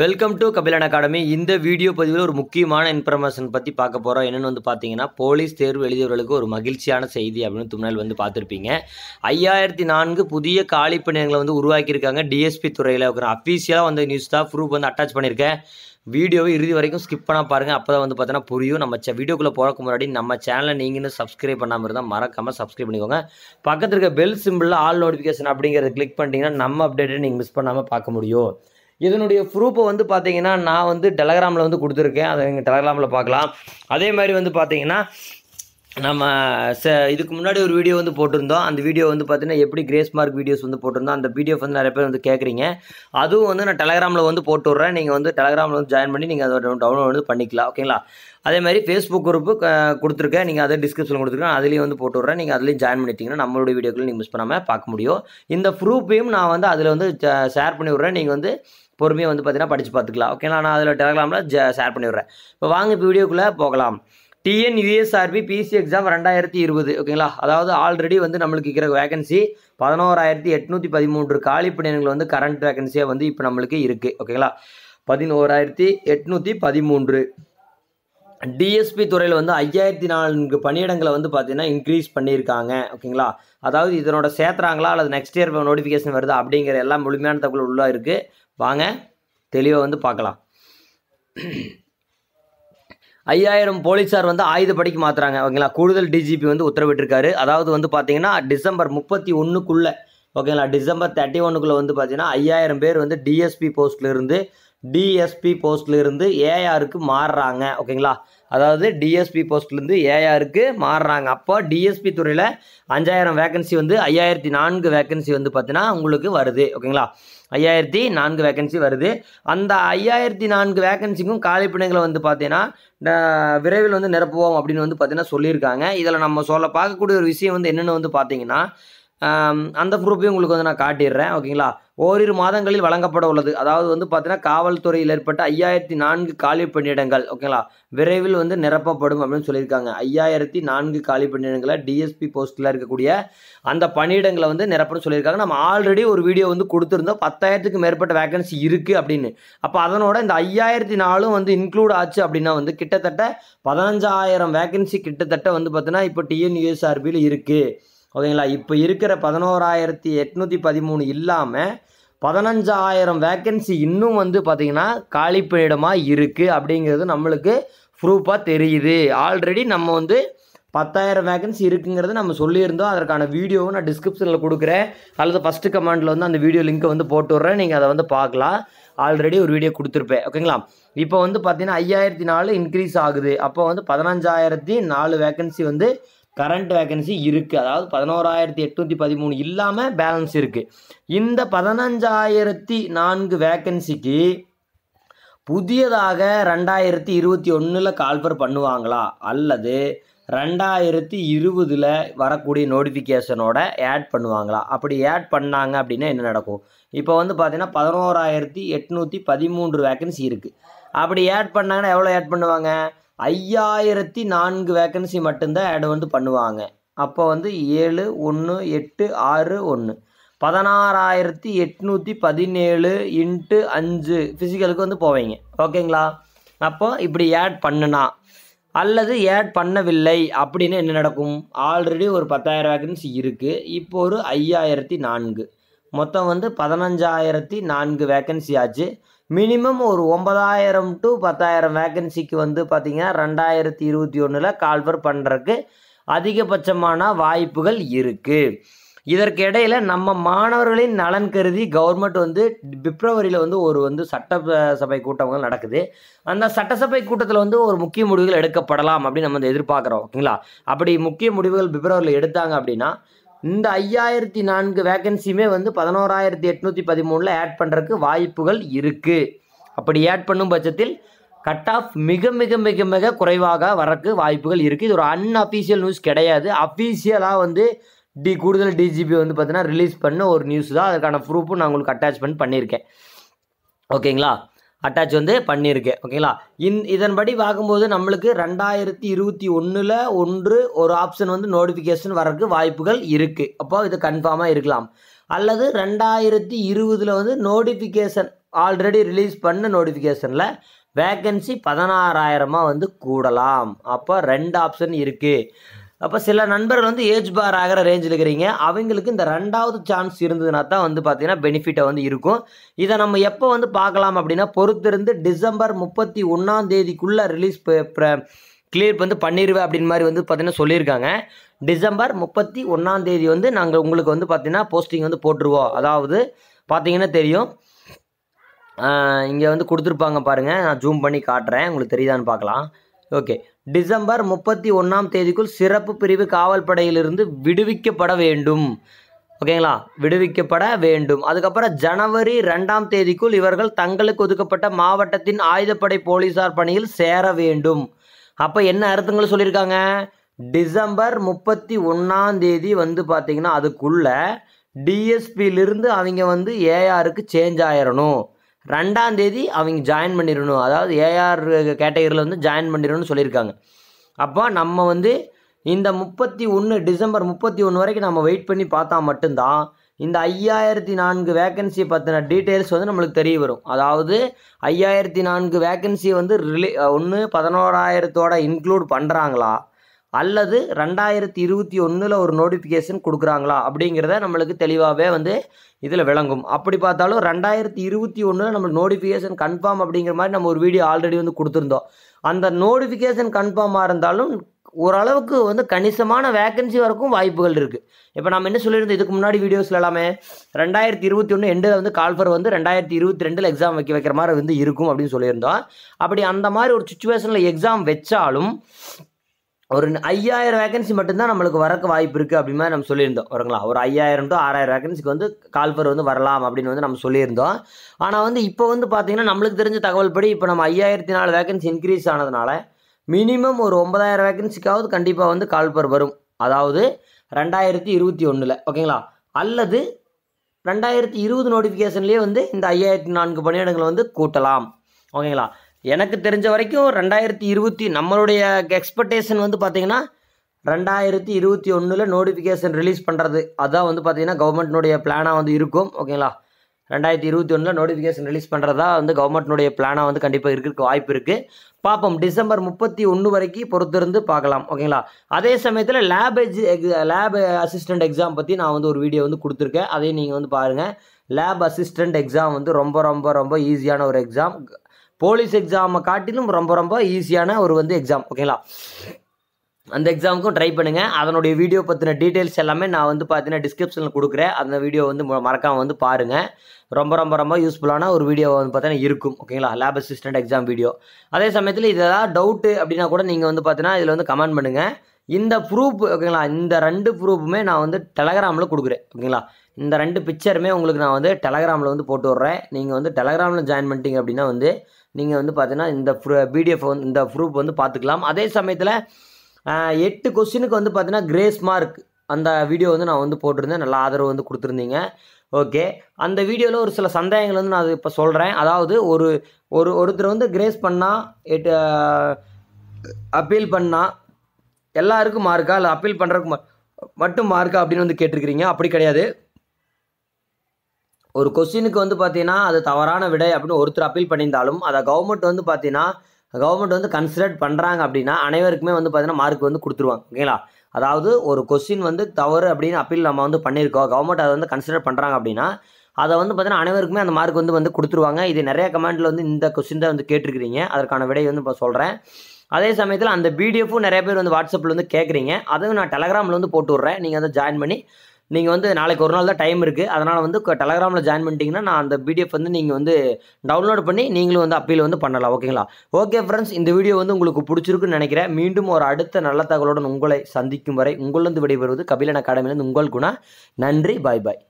welcome to Kapilan academy இந்த video பதிவில் ஒரு முக்கியமான இன்ஃபர்மேஷன் பற்றி பார்க்க போகிறோம் என்னென்னு வந்து பார்த்தீங்கன்னா போலீஸ் தேர்வு எழுதியவர்களுக்கு ஒரு மகிழ்ச்சியான செய்தி அப்படின்னு தும்னால் வந்து பார்த்துருப்பீங்க ஐயாயிரத்தி நான்கு புதிய காலி பணியங்களை வந்து உருவாக்கியிருக்காங்க டிஎஸ்பி துறையில் அஃபீஷியலாக வந்து நியூஸ் தான் ப்ரூஃப் வந்து அட்டாச் பண்ணியிருக்கேன் வீடியோவை இறுதி வரைக்கும் ஸ்கிப் பண்ணால் பாருங்கள் அப்போ தான் வந்து பார்த்தோன்னா புரியும் நம்ம வீடியோக்குள்ளே போகிறக்கு முன்னாடி நம்ம சேனலை நீங்கள் சப்ஸ்கிரைப் பண்ணாமல் இருந்தால் மறக்காமல் சப்ஸ்கிரைப் பண்ணிக்கோங்க பக்கத்தில் இருக்க பெல் சிம்பிளில் ஆல் நோட்டிஃபிகேஷன் அப்படிங்கிறத கிளிக் பண்ணிட்டீங்கன்னா நம்ம அப்டேட்டை நீங்கள் மிஸ் பண்ணாமல் பார்க்க முடியும் இதனுடைய ப்ரூஃபை வந்து பார்த்தீங்கன்னா நான் வந்து டெலகிராமில் வந்து கொடுத்துருக்கேன் அதை நீங்கள் டெலகிராமில் பார்க்கலாம் அதே மாதிரி வந்து பார்த்தீங்கன்னா நம்ம ச இதுக்கு முன்னாடி ஒரு வீடியோ வந்து போட்டிருந்தோம் அந்த வீடியோ வந்து பார்த்தீங்கன்னா எப்படி கிரேஸ் மார்க் வீடியோஸ் வந்து போட்டிருந்தோம் அந்த வீடியோஸ் வந்து நிறைய பேர் வந்து கேட்குறீங்க அதுவும் வந்து நான் டெலகிராமில் வந்து போட்டு விட்றேன் நீங்கள் வந்து டெலகிராமில் வந்து ஜாயின் பண்ணி நீங்கள் அதை டவுன்லோட் வந்து பண்ணிக்கலாம் ஓகேங்களா அதே மாதிரி ஃபேஸ்புக் குரூப்பு கொடுத்துருக்கேன் நீங்கள் அதை டிஸ்கிரிப்ஷன் கொடுத்துருக்கேன் அதுலேயும் வந்து போட்டு விட்றேன் நீங்கள் அதுலேயும் ஜாயின் பண்ணிட்டீங்கன்னா நம்மளுடைய வீடியோக்களை நீங்கள் மிஸ் பண்ணாமல் பார்க்க முடியும் இந்த ப்ரூஃபையும் நான் வந்து அதில் வந்து ஷேர் பண்ணி விட்றேன் நீங்கள் வந்து பொறுமையாக வந்து பார்த்தீங்கன்னா படித்து பார்த்துக்கலாம் ஓகேங்களா நான் அதில் டெலகிராமில் ஜ ஷேர் பண்ணிவிடுறேன் இப்போ வாங்க இப்போ வீடியோக்குள்ளே போகலாம் டிஎன் யூஎஸ்ஆர்பி பிசி எக்ஸாம் ரெண்டாயிரத்தி இருபது ஓகேங்களா அதாவது ஆல்ரெடி வந்து நம்மளுக்கு இருக்கிற வேகன்சி பதினோராயிரத்தி எட்நூற்றி பதிமூன்று காலிப்பணியங்கள் வந்து கரண்ட் வேகன்சியாக வந்து இப்போ நம்மளுக்கு இருக்குது ஓகேங்களா பதினோராயிரத்தி எட்நூற்றி பதிமூன்று டிஎஸ்பி துறையில் வந்து ஐயாயிரத்தி நான்கு பணியிடங்களை வந்து பார்த்திங்கன்னா இன்க்ரீஸ் பண்ணியிருக்காங்க ஓகேங்களா அதாவது இதனோட சேர்த்துறாங்களா அல்லது நெக்ஸ்ட் இயர் நோட்டிஃபிகேஷன் வருது அப்படிங்கிற எல்லாம் முழுமையான தகவல் உள்ளே இருக்குது வாங்க தெளிவாக வந்து பார்க்கலாம் ஐயாயிரம் போலீஸார் வந்து ஆயுத படிக்க மாற்றுறாங்க ஓகேங்களா கூடுதல் டிஜிபி வந்து உத்தரவிட்டிருக்காரு அதாவது வந்து பார்த்தீங்கன்னா டிசம்பர் முப்பத்தி ஒன்றுக்குள்ளே ஓகேங்களா டிசம்பர் தேர்ட்டி ஒன்றுக்குள்ளே வந்து பார்த்தீங்கன்னா ஐயாயிரம் பேர் வந்து டிஎஸ்பி போஸ்ட்லேருந்து டிஎஸ்பி போஸ்ட்லேருந்து ஏஆருக்கு மாறுறாங்க ஓகேங்களா அதாவது டிஎஸ்பி போஸ்ட்லேருந்து ஏஆருக்கு மாறுறாங்க அப்போ டிஎஸ்பி துறையில் அஞ்சாயிரம் வேகன்சி வந்து ஐயாயிரத்தி நான்கு வேகன்சி வந்து பார்த்தீங்கன்னா உங்களுக்கு வருது ஓகேங்களா ஐயாயிரத்தி நான்கு வேகன்சி வருது அந்த ஐயாயிரத்தி நான்கு வேகன்சிக்கும் காலிப்பிடங்களை வந்து பார்த்தீங்கன்னா விரைவில் வந்து நிரப்புவோம் அப்படின்னு வந்து பார்த்தீங்கன்னா சொல்லியிருக்காங்க இதில் நம்ம சொல்ல பார்க்கக்கூடிய ஒரு விஷயம் வந்து என்னென்னு வந்து பார்த்தீங்கன்னா அந்த ப்ரூஃபையும் உங்களுக்கு வந்து நான் காட்டிடுறேன் ஓகேங்களா ஓரிரு மாதங்களில் வழங்கப்பட உள்ளது அதாவது வந்து பார்த்தீங்கன்னா காவல்துறையில் ஏற்பட்ட ஐயாயிரத்தி நான்கு காலி பணியிடங்கள் ஓகேங்களா விரைவில் வந்து நிரப்பப்படும் அப்படின்னு சொல்லியிருக்காங்க ஐயாயிரத்தி நான்கு காலி பணியிடங்களை டிஎஸ்பி போஸ்ட்டில் இருக்கக்கூடிய அந்த பணியிடங்களை வந்து நிரப்பணும்னு சொல்லியிருக்காங்க நம்ம ஆல்ரெடி ஒரு வீடியோ வந்து கொடுத்துருந்தோம் பத்தாயிரத்துக்கு மேற்பட்ட வேகன்சி இருக்குது அப்படின்னு அப்போ அதனோட இந்த ஐயாயிரத்தி நாலும் வந்து இன்க்ளூட் ஆச்சு அப்படின்னா வந்து கிட்டத்தட்ட பதினஞ்சாயிரம் வேகன்சி கிட்டத்தட்ட வந்து பார்த்தீங்கன்னா இப்போ டிஎன்யூஎஸ்ஆர்பியில் இருக்குது ஓகேங்களா இப்போ இருக்கிற பதினோராயிரத்தி எட்நூற்றி பதிமூணு இல்லாமல் பதினஞ்சாயிரம் வேக்கன்சி இன்னும் வந்து பார்த்திங்கன்னா காலி இருக்குது அப்படிங்கிறது நம்மளுக்கு ப்ரூஃபாக தெரியுது ஆல்ரெடி நம்ம வந்து பத்தாயிரம் வேகன்சி இருக்குங்கிறது நம்ம சொல்லியிருந்தோம் அதற்கான வீடியோவும் நான் டிஸ்கிரிப்ஷனில் கொடுக்குறேன் அல்லது ஃபஸ்ட்டு கமெண்டில் வந்து அந்த வீடியோ லிங்க்கை வந்து போட்டு விட்றேன் நீங்கள் அதை வந்து பார்க்கலாம் ஆல்ரெடி ஒரு வீடியோ கொடுத்துருப்பேன் ஓகேங்களா இப்போ வந்து பார்த்தீங்கன்னா ஐயாயிரத்தி நாலு இன்க்ரீஸ் ஆகுது அப்போ வந்து பதினஞ்சாயிரத்தி நாலு வேகன்சி வந்து கரண்ட் வேகன்சி இருக்குது அதாவது பதினோராயிரத்தி எட்நூற்றி பதிமூணு இல்லாமல் பேலன்ஸ் இருக்குது இந்த பதினஞ்சாயிரத்தி நான்கு வேக்கன்சிக்கு புதியதாக ரெண்டாயிரத்தி இருபத்தி ஒன்றில் கால்ஃபர் பண்ணுவாங்களா அல்லது ரெண்டாயிரத்தி இருபதில் வரக்கூடிய நோட்டிஃபிகேஷனோட ஆட் பண்ணுவாங்களா அப்படி ஆட் பண்ணாங்க அப்படின்னா என்ன நடக்கும் இப்போ வந்து பார்த்தீங்கன்னா பதினோராயிரத்தி எட்நூற்றி பதிமூன்று வேக்கன்சி இருக்குது அப்படி ஆட் பண்ணாங்கன்னா எவ்வளோ ஆட் பண்ணுவாங்க ஐயாயிரத்தி நான்கு வேக்கன்சி மட்டும்தான் ஆட் வந்து பண்ணுவாங்க அப்போ வந்து ஏழு ஒன்று எட்டு ஆறு ஒன்று பதினாறாயிரத்தி எட்நூற்றி பதினேழு இன்ட்டு அஞ்சு ஃபிசிக்கலுக்கு வந்து போவீங்க ஓகேங்களா அப்போ இப்படி ஆட் பண்ணுனா அல்லது ஆட் பண்ணவில்லை அப்படின்னு என்ன நடக்கும் ஆல்ரெடி ஒரு பத்தாயிரம் வேக்கன்சி இருக்குது இப்போ ஒரு ஐயாயிரத்தி நான்கு மொத்தம் வந்து பதினஞ்சாயிரத்தி நான்கு வேக்கன்சி ஆச்சு மினிமம் ஒரு ஒன்பதாயிரம் டு பத்தாயிரம் வேகன்சிக்கு வந்து பார்த்திங்கன்னா ரெண்டாயிரத்தி இருபத்தி ஒன்றில் கால்வர் பண்ணுறதுக்கு அதிகபட்சமான வாய்ப்புகள் இருக்குது இதற்கு இடையில் நம்ம மாணவர்களின் நலன் கருதி கவர்மெண்ட் வந்து பிப்ரவரியில் வந்து ஒரு வந்து சட்டசபை கூட்டங்கள் நடக்குது அந்த சட்டசபை கூட்டத்தில் வந்து ஒரு முக்கிய முடிவுகள் எடுக்கப்படலாம் அப்படின்னு நம்ம எதிர்பார்க்குறோம் ஓகேங்களா அப்படி முக்கிய முடிவுகள் பிப்ரவரியில் எடுத்தாங்க அப்படின்னா இந்த ஐயாயிரத்தி நான்கு வேகன்சியுமே வந்து பதினோராயிரத்தி எட்நூற்றி பதிமூணில் ஆட் பண்ணுறதுக்கு வாய்ப்புகள் இருக்குது அப்படி ஆட் பண்ணும் பட்சத்தில் கட் ஆஃப் மிக மிக மிக மிக குறைவாக வரக்கு வாய்ப்புகள் இருக்குது இது ஒரு அன்அஃபீஷியல் நியூஸ் கிடையாது அஃபீஷியலாக வந்து டி கூடுதல் டிஜிபி வந்து பார்த்தீங்கன்னா ரிலீஸ் பண்ண ஒரு நியூஸ் தான் அதுக்கான ப்ரூஃபும் நான் உங்களுக்கு அட்டாச்மெண்ட் பண்ணியிருக்கேன் ஓகேங்களா அட்டாச் வந்து பண்ணியிருக்கு ஓகேங்களா இந் இதன்படி பார்க்கும்போது நம்மளுக்கு ரெண்டாயிரத்தி இருபத்தி ஒன்றில் ஒன்று ஒரு ஆப்ஷன் வந்து நோட்டிஃபிகேஷன் வர்றதுக்கு வாய்ப்புகள் இருக்குது அப்போது இது கன்ஃபார்மாக இருக்கலாம் அல்லது ரெண்டாயிரத்தி இருபதில் வந்து நோட்டிஃபிகேஷன் ஆல்ரெடி ரிலீஸ் பண்ண நோட்டிஃபிகேஷனில் வேக்கன்சி பதினாறாயிரமாக வந்து கூடலாம் அப்போ ரெண்டு ஆப்ஷன் இருக்குது அப்போ சில நண்பர்கள் வந்து ஏஜ் பார் ஆகிற ரேஞ்சில் இருக்கிறீங்க அவங்களுக்கு இந்த ரெண்டாவது சான்ஸ் இருந்ததுனா தான் வந்து பார்த்தீங்கன்னா பெனிஃபிட்டை வந்து இருக்கும் இதை நம்ம எப்போ வந்து பார்க்கலாம் அப்படின்னா பொறுத்திருந்து டிசம்பர் முப்பத்தி ஒன்றாம் தேதிக்குள்ளே ரிலீஸ் கிளியர் வந்து பண்ணிடுவேன் அப்படின்னு மாதிரி வந்து பார்த்திங்கன்னா சொல்லியிருக்காங்க டிசம்பர் முப்பத்தி ஒன்றாம் தேதி வந்து நாங்கள் உங்களுக்கு வந்து பார்த்திங்கன்னா போஸ்டிங் வந்து போட்டுருவோம் அதாவது பார்த்தீங்கன்னா தெரியும் இங்கே வந்து கொடுத்துருப்பாங்க பாருங்கள் நான் ஜூம் பண்ணி காட்டுறேன் உங்களுக்கு தெரியுதான்னு பார்க்கலாம் ஓகே டிசம்பர் முப்பத்தி ஒன்றாம் தேதிக்குள் சிறப்பு பிரிவு காவல் படையிலிருந்து விடுவிக்கப்பட வேண்டும் ஓகேங்களா விடுவிக்கப்பட வேண்டும் அதுக்கப்புறம் ஜனவரி ரெண்டாம் தேதிக்குள் இவர்கள் தங்களுக்கு ஒதுக்கப்பட்ட மாவட்டத்தின் ஆயுதப்படை போலீசார் பணியில் சேர வேண்டும் அப்போ என்ன அர்த்தங்கள் சொல்லியிருக்காங்க டிசம்பர் முப்பத்தி ஒன்றாம் தேதி வந்து பார்த்திங்கன்னா அதுக்குள்ளே டிஎஸ்பியிலிருந்து அவங்க வந்து ஏஆருக்கு சேஞ்ச் ஆயிடணும் ரெண்டாம் தேதி அவங்க ஜாயின் பண்ணிடணும் அதாவது ஏஆர் கேட்டகரியில் வந்து ஜாயின் பண்ணிடணும்னு சொல்லியிருக்காங்க அப்போ நம்ம வந்து இந்த முப்பத்தி ஒன்று டிசம்பர் முப்பத்தி ஒன்று வரைக்கும் நம்ம வெயிட் பண்ணி பார்த்தா மட்டும்தான் இந்த ஐயாயிரத்தி நான்கு வேக்கன்சியை பற்றின டீட்டெயில்ஸ் வந்து நம்மளுக்கு தெரிய வரும் அதாவது ஐயாயிரத்தி நான்கு வேக்கன்சியை வந்து ரிலே ஒன்று பதினோராயிரத்தோட இன்க்ளூட் பண்ணுறாங்களா அல்லது ரெண்டாயிரத்தி இருபத்தி ஒன்றில் ஒரு நோட்டிஃபிகேஷன் கொடுக்குறாங்களா அப்படிங்கிறத நம்மளுக்கு தெளிவாகவே வந்து இதில் விளங்கும் அப்படி பார்த்தாலும் ரெண்டாயிரத்தி இருபத்தி ஒன்றில் நம்ம நோட்டிஃபிகேஷன் கன்ஃபார்ம் அப்படிங்கிற மாதிரி நம்ம ஒரு வீடியோ ஆல்ரெடி வந்து கொடுத்துருந்தோம் அந்த நோட்டிஃபிகேஷன் கன்ஃபார்மாக இருந்தாலும் ஓரளவுக்கு வந்து கணிசமான வேக்கன்சி வரைக்கும் வாய்ப்புகள் இருக்குது இப்போ நம்ம என்ன சொல்லியிருந்தோம் இதுக்கு முன்னாடி வீடியோஸ்ல எல்லாமே ரெண்டாயிரத்தி இருபத்தி ஒன்று எண்டில் வந்து கால்ஃபர் வந்து ரெண்டாயிரத்தி இருபத்தி ரெண்டில் எக்ஸாம் வைக்க வைக்கிற மாதிரி வந்து இருக்கும் அப்படின்னு சொல்லியிருந்தோம் அப்படி அந்த மாதிரி ஒரு சுச்சுவேஷனில் எக்ஸாம் வச்சாலும் ஒரு ஐயாயிரம் வேகன்சி மட்டும்தான் நம்மளுக்கு வரக்கு வாய்ப்பு இருக்குது அப்படி மாதிரி நம்ம சொல்லியிருந்தோம் வரங்களா ஒரு ஐயாயிரம் டு ஆறாயிரம் வேகன்சிக்கு வந்து கால்பர் வந்து வரலாம் அப்படின்னு வந்து நம்ம சொல்லியிருந்தோம் ஆனால் வந்து இப்போ வந்து பார்த்திங்கன்னா நம்மளுக்கு தெரிஞ்ச தகவல் படி இப்போ நம்ம ஐயாயிரத்தி நாலு வேகன்சி இன்க்ரீஸ் ஆனதுனால மினிமம் ஒரு ஒன்பதாயிரம் வேகன்சிக்காவது கண்டிப்பாக வந்து கால்பர் வரும் அதாவது ரெண்டாயிரத்தி இருபத்தி ஒன்றில் ஓகேங்களா அல்லது ரெண்டாயிரத்தி இருபது நோட்டிஃபிகேஷன்லேயே வந்து இந்த ஐயாயிரத்தி நான்கு பணியிடங்களை வந்து கூட்டலாம் ஓகேங்களா எனக்கு தெரிஞ்ச வரைக்கும் ரெண்டாயிரத்தி இருபத்தி நம்மளுடைய எக்ஸ்பெக்டேஷன் வந்து பார்த்தீங்கன்னா ரெண்டாயிரத்தி இருபத்தி ஒன்றில் நோட்டிஃபிகேஷன் ரிலீஸ் பண்ணுறது அதுதான் வந்து பார்த்தீங்கன்னா கவர்மெண்ட்னுடைய பிளானாக வந்து இருக்கும் ஓகேங்களா ரெண்டாயிரத்தி இருபத்தி ஒன்றில் நோட்டிஃபிகேஷன் ரிலீஸ் பண்ணுறதா வந்து கவர்மெண்ட்னுடைய பிளானாக வந்து கண்டிப்பாக இருக்கிறதுக்கு வாய்ப்பு இருக்குது பார்ப்போம் டிசம்பர் முப்பத்தி ஒன்று வரைக்கும் பொறுத்திருந்து பார்க்கலாம் ஓகேங்களா அதே சமயத்தில் லேப் எக் லேப் அசிஸ்டண்ட் எக்ஸாம் பற்றி நான் வந்து ஒரு வீடியோ வந்து கொடுத்துருக்கேன் அதையும் நீங்கள் வந்து பாருங்கள் லேப் அசிஸ்டண்ட் எக்ஸாம் வந்து ரொம்ப ரொம்ப ரொம்ப ஈஸியான ஒரு எக்ஸாம் போலீஸ் எக்ஸாமை காட்டிலும் ரொம்ப ரொம்ப ஈஸியான ஒரு வந்து எக்ஸாம் ஓகேங்களா அந்த எக்ஸாமுக்கும் ட்ரை பண்ணுங்கள் அதனுடைய வீடியோ பற்றின டீட்டெயில்ஸ் எல்லாமே நான் வந்து பார்த்தீங்கன்னா டிஸ்கிரிப்ஷனில் கொடுக்குறேன் அந்த வீடியோ வந்து மறக்காமல் வந்து பாருங்கள் ரொம்ப ரொம்ப ரொம்ப யூஸ்ஃபுல்லான ஒரு வீடியோ வந்து பார்த்தீங்கன்னா இருக்கும் ஓகேங்களா லேப் அசிஸ்டன்ட் எக்ஸாம் வீடியோ அதே சமயத்தில் இதெல்லாம் டவுட்டு அப்படின்னா கூட நீங்கள் வந்து பார்த்தீங்கன்னா இதில் வந்து கமெண்ட் பண்ணுங்கள் இந்த ப்ரூஃப் ஓகேங்களா இந்த ரெண்டு ப்ரூஃபுமே நான் வந்து டெலகிராமில் கொடுக்குறேன் ஓகேங்களா இந்த ரெண்டு பிக்சருமே உங்களுக்கு நான் வந்து டெலகிராமில் வந்து போட்டு விட்றேன் நீங்கள் வந்து டெலகிராமில் ஜாயின் பண்ணிட்டீங்க அப்படின்னா வந்து நீங்கள் வந்து பார்த்தீங்கன்னா இந்த பிடிஎஃப் வந்து இந்த ப்ரூஃப் வந்து பார்த்துக்கலாம் அதே சமயத்தில் எட்டு கொஸ்டினுக்கு வந்து பார்த்தீங்கன்னா கிரேஸ் மார்க் அந்த வீடியோ வந்து நான் வந்து போட்டிருந்தேன் நல்லா ஆதரவு வந்து கொடுத்துருந்தீங்க ஓகே அந்த வீடியோவில் ஒரு சில சந்தேகங்கள் வந்து நான் அது இப்போ சொல்கிறேன் அதாவது ஒரு ஒரு ஒருத்தர் வந்து கிரேஸ் பண்ணால் எட்டு அப்பீல் பண்ணால் எல்லாருக்கும் மார்க்கா இல்லை அப்பீல் பண்ணுறதுக்கு மட்டும் மார்க்கா அப்படின்னு வந்து கேட்டிருக்கிறீங்க அப்படி கிடையாது ஒரு கொஸ்டினுக்கு வந்து பார்த்தீங்கன்னா அது தவறான விடை அப்படின்னு ஒருத்தர் அப்பீல் பண்ணியிருந்தாலும் அதை கவர்மெண்ட் வந்து பார்த்தீங்கன்னா கவர்மெண்ட் வந்து கன்சிடர் பண்ணுறாங்க அப்படின்னா அனைவருக்குமே வந்து பார்த்தீங்கன்னா மார்க் வந்து கொடுத்துருவாங்க ஓகேங்களா அதாவது ஒரு கொஸ்டின் வந்து தவறு அப்படின்னு அப்பீல் நம்ம வந்து பண்ணியிருக்கோம் கவர்மெண்ட் அதை வந்து கன்சிடர் பண்ணுறாங்க அப்படின்னா அதை வந்து பார்த்தீங்கன்னா அனைவருக்குமே அந்த மார்க் வந்து வந்து கொடுத்துருவாங்க இது நிறைய கமெண்ட்டில் வந்து இந்த கொஸ்டின் தான் வந்து கேட்டிருக்கிறீங்க அதற்கான விடை வந்து இப்போ சொல்கிறேன் அதே சமயத்தில் அந்த பிடிஎஃபும் நிறைய பேர் வந்து வாட்ஸ்அப்பில் வந்து கேட்குறீங்க அதுவும் நான் டெலகிராமில் வந்து போட்டு விட்றேன் நீங்கள் வந்து ஜாயின் பண்ணி நீங்கள் வந்து நாளைக்கு ஒரு நாள் தான் டைம் இருக்குது அதனால் வந்து டெலகிராமில் ஜாயின் பண்ணிட்டீங்கன்னா நான் அந்த பிடிஎஃப் வந்து நீங்கள் வந்து டவுன்லோட் பண்ணி நீங்களும் வந்து அப்பீல் வந்து பண்ணலாம் ஓகேங்களா ஓகே ஃப்ரெண்ட்ஸ் இந்த வீடியோ வந்து உங்களுக்கு பிடிச்சிருக்குன்னு நினைக்கிறேன் மீண்டும் ஒரு அடுத்த நல்ல தகவலுடன் உங்களை சந்திக்கும் வரை உங்களிலிருந்து விடைபெறுவது கபிலன் அகாடமியிலேருந்து உங்கள் நன்றி பாய் பாய்